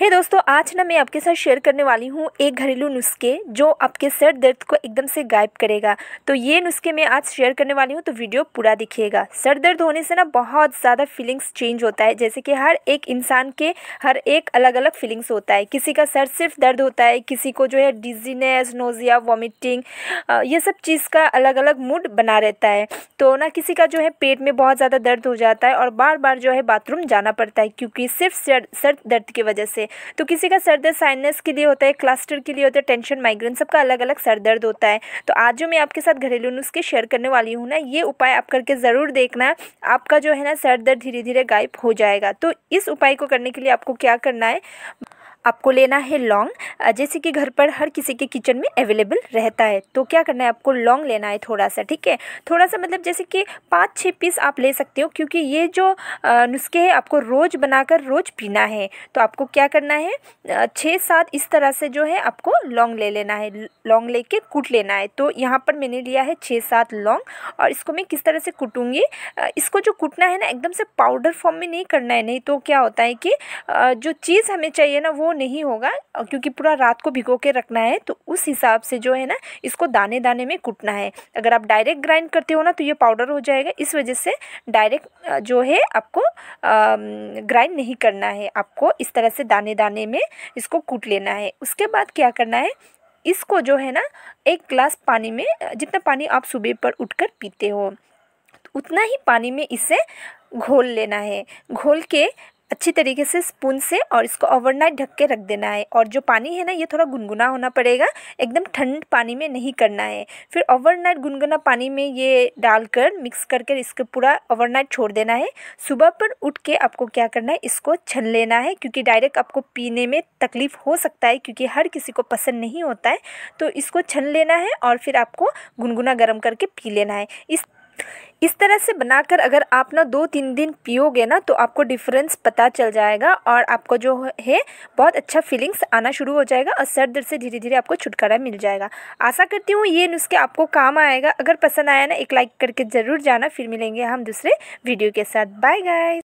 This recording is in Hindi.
हे hey दोस्तों आज ना मैं आपके साथ शेयर करने वाली हूँ एक घरेलू नुस्खे जो आपके सर दर्द को एकदम से गायब करेगा तो ये नुस्खे मैं आज शेयर करने वाली हूँ तो वीडियो पूरा दिखिएगा सर दर्द होने से ना बहुत ज़्यादा फीलिंग्स चेंज होता है जैसे कि हर एक इंसान के हर एक अलग अलग फीलिंग्स होता है किसी का सर सिर्फ दर्द होता है किसी को जो है डिजीनेस नोजिया वॉमिटिंग ये सब चीज़ का अलग अलग मूड बना रहता है तो ना किसी का जो है पेट में बहुत ज़्यादा दर्द हो जाता है और बार बार जो है बाथरूम जाना पड़ता है क्योंकि सिर्फ सर दर्द की वजह से लिए तो किसी का सर दर्द साइनस के लिए होता है क्लस्टर के लिए होता है टेंशन माइग्रेन सबका अलग अलग सर दर्द होता है तो आज जो मैं आपके साथ घरेलू नुस्खे शेयर करने वाली हूँ ना ये उपाय आप करके ज़रूर देखना आपका जो है ना सर दर्द धीरे धीरे गायब हो जाएगा तो इस उपाय को करने के लिए आपको क्या करना है आपको लेना है लौंग जैसे कि घर पर हर किसी के किचन में अवेलेबल रहता है तो क्या करना है आपको लौंग लेना है थोड़ा सा ठीक है थोड़ा सा मतलब जैसे कि पाँच छः पीस आप ले सकते हो क्योंकि ये जो नुस्खे हैं आपको रोज़ बनाकर रोज़ पीना है तो आपको क्या करना है छः सात इस तरह से जो है आपको लौंग ले लेना है लौंग कर कूट लेना है तो यहाँ पर मैंने लिया है छः सात लौंग और इसको मैं किस तरह से कूटूँगी इसको जो कूटना है ना एकदम से पाउडर फॉर्म में नहीं करना है नहीं तो क्या होता है कि जो चीज़ हमें चाहिए ना वो नहीं होगा क्योंकि पूरा रात को भिगो के रखना है तो उस हिसाब से जो है ना इसको दाने दाने में कूटना है अगर आप डायरेक्ट ग्राइंड करते हो ना तो ये पाउडर हो जाएगा इस वजह से डायरेक्ट जो है आपको ग्राइंड नहीं करना है आपको इस तरह से दाने दाने में इसको कूट लेना है उसके बाद क्या करना है इसको जो है ना एक ग्लास पानी में जितना पानी आप सुबह पर उठकर पीते हो उतना ही पानी में इसे घोल लेना है घोल के अच्छी तरीके से स्पून से और इसको ओवरनाइट ढक के रख देना है और जो पानी है ना ये थोड़ा गुनगुना होना पड़ेगा एकदम ठंड पानी में नहीं करना है फिर ओवरनाइट गुनगुना पानी में ये डालकर मिक्स करके इसको पूरा ओवरनाइट छोड़ देना है सुबह पर उठ के आपको क्या करना है इसको छन लेना है क्योंकि डायरेक्ट आपको पीने में तकलीफ़ हो सकता है क्योंकि हर किसी को पसंद नहीं होता है तो इसको छन लेना है और फिर आपको गुनगुना गर्म करके पी लेना है इस इस तरह से बनाकर अगर आप ना दो तीन दिन पियोगे ना तो आपको डिफरेंस पता चल जाएगा और आपको जो है बहुत अच्छा फीलिंग्स आना शुरू हो जाएगा और सर दर्द से धीरे धीरे आपको छुटकारा मिल जाएगा आशा करती हूँ ये नुस्खे आपको काम आएगा अगर पसंद आया ना एक लाइक करके ज़रूर जाना फिर मिलेंगे हम दूसरे वीडियो के साथ बाय गाय